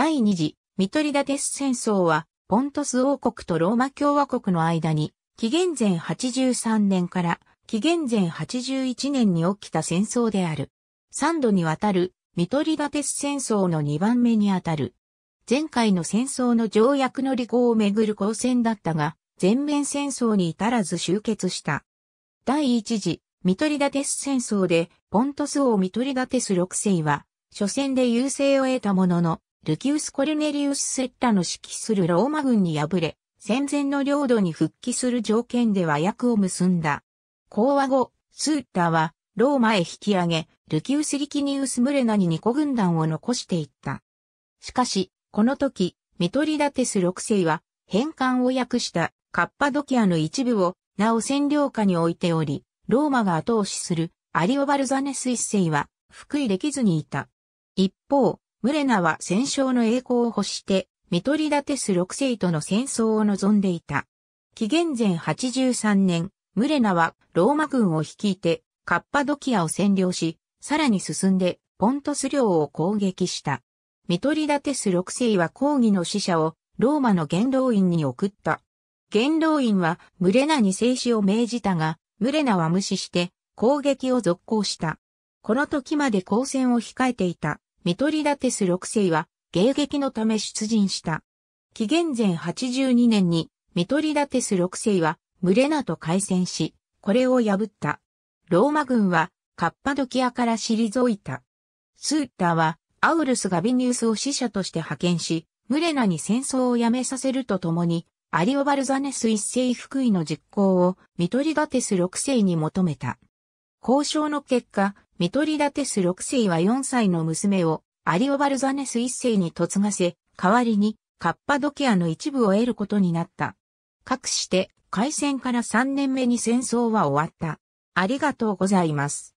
第二次ミトリダテス戦争は、ポントス王国とローマ共和国の間に、紀元前83年から紀元前81年に起きた戦争である。3度にわたるミトリダテス戦争の2番目にあたる。前回の戦争の条約の履行をめぐる交戦だったが、全面戦争に至らず終結した。第一次ミトリダテス戦争でポントス王ミトリダテス6世は、初戦で優勢を得たものの、ルキウス・コルネリウス・セッタの指揮するローマ軍に敗れ、戦前の領土に復帰する条件で和役を結んだ。講和後、スーッタはローマへ引き上げ、ルキウス・リキニウス・ムレナに2個軍団を残していった。しかし、この時、ミトリダテス6世は返還を訳したカッパドキアの一部をなお占領下に置いており、ローマが後押しするアリオバルザネス一世は福井できずにいた。一方、ムレナは戦勝の栄光を欲して、ミトリダテス6世との戦争を望んでいた。紀元前83年、ムレナはローマ軍を率いて、カッパドキアを占領し、さらに進んで、ポントス領を攻撃した。ミトリダテス6世は抗議の死者をローマの元老院に送った。元老院はムレナに制止を命じたが、ムレナは無視して攻撃を続行した。この時まで交戦を控えていたミトリダテス6世は迎撃のため出陣した。紀元前82年にミトリダテス6世はムレナと開戦し、これを破った。ローマ軍はカッパドキアから退いた。スーッタはアウルス・ガビニウスを使者として派遣し、ムレナに戦争をやめさせるとともに、アリオバルザネス一世福井の実行をミトリダテス6世に求めた。交渉の結果、ミトリダテス6世は4歳の娘をアリオバルザネス1世に嫁がせ、代わりにカッパドキアの一部を得ることになった。かくして、開戦から3年目に戦争は終わった。ありがとうございます。